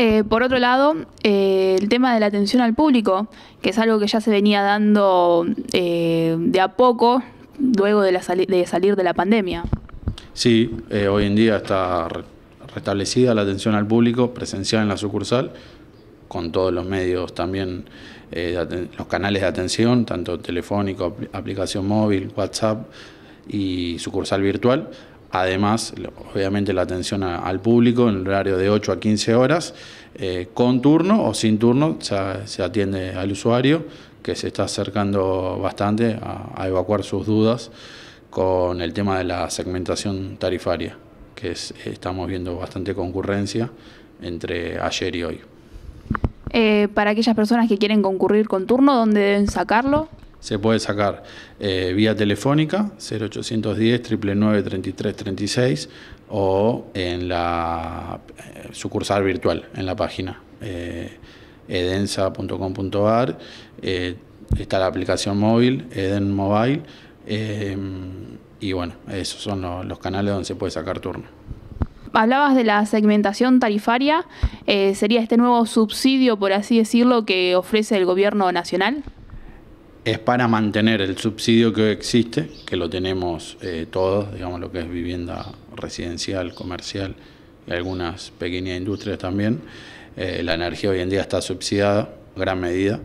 Eh, por otro lado, eh, el tema de la atención al público, que es algo que ya se venía dando eh, de a poco luego de, de salir de la pandemia. Sí, hoy en día está restablecida la atención al público presencial en la sucursal, con todos los medios también, los canales de atención, tanto telefónico, aplicación móvil, WhatsApp y sucursal virtual, Además, obviamente la atención al público en el horario de 8 a 15 horas, eh, con turno o sin turno, se, atiende al usuario que se está acercando bastante a, evacuar sus dudas con el tema de la segmentación tarifaria, que estamos viendo bastante concurrencia entre ayer y hoy. Eh, para aquellas personas que quieren concurrir con turno, ¿dónde deben sacarlo? Se puede sacar eh, vía telefónica 0810 999 3336 o en la eh, sucursal virtual, en la página eh, edensa.com.ar. está la aplicación móvil, Eden Mobile. y bueno, esos son los canales donde se puede sacar turno. Hablabas de la segmentación tarifaria. ¿Sería este nuevo subsidio, por así decirlo, que ofrece el gobierno nacional? es para mantener el subsidio que existe, que lo tenemos eh, todos, digamos lo que es vivienda residencial, comercial y algunas pequeñas industrias también. Eh, la energía hoy en día está subsidiada, gran medida.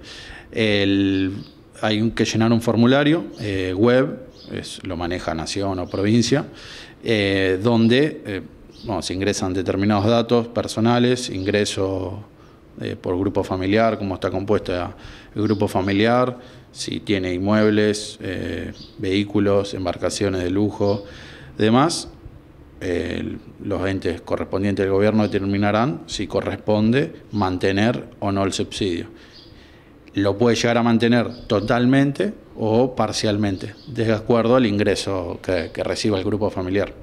hay que llenar un formulario eh, web, es, lo maneja nación o provincia, donde se ingresan determinados datos personales, ingreso eh, por grupo familiar, cómo está compuesto el grupo familiar, si tiene inmuebles, eh, vehículos, embarcaciones de lujo, demás. los entes correspondientes del gobierno determinarán si corresponde mantener o no el subsidio. Lo puede llegar a mantener totalmente o parcialmente, de acuerdo al ingreso que reciba el grupo familiar.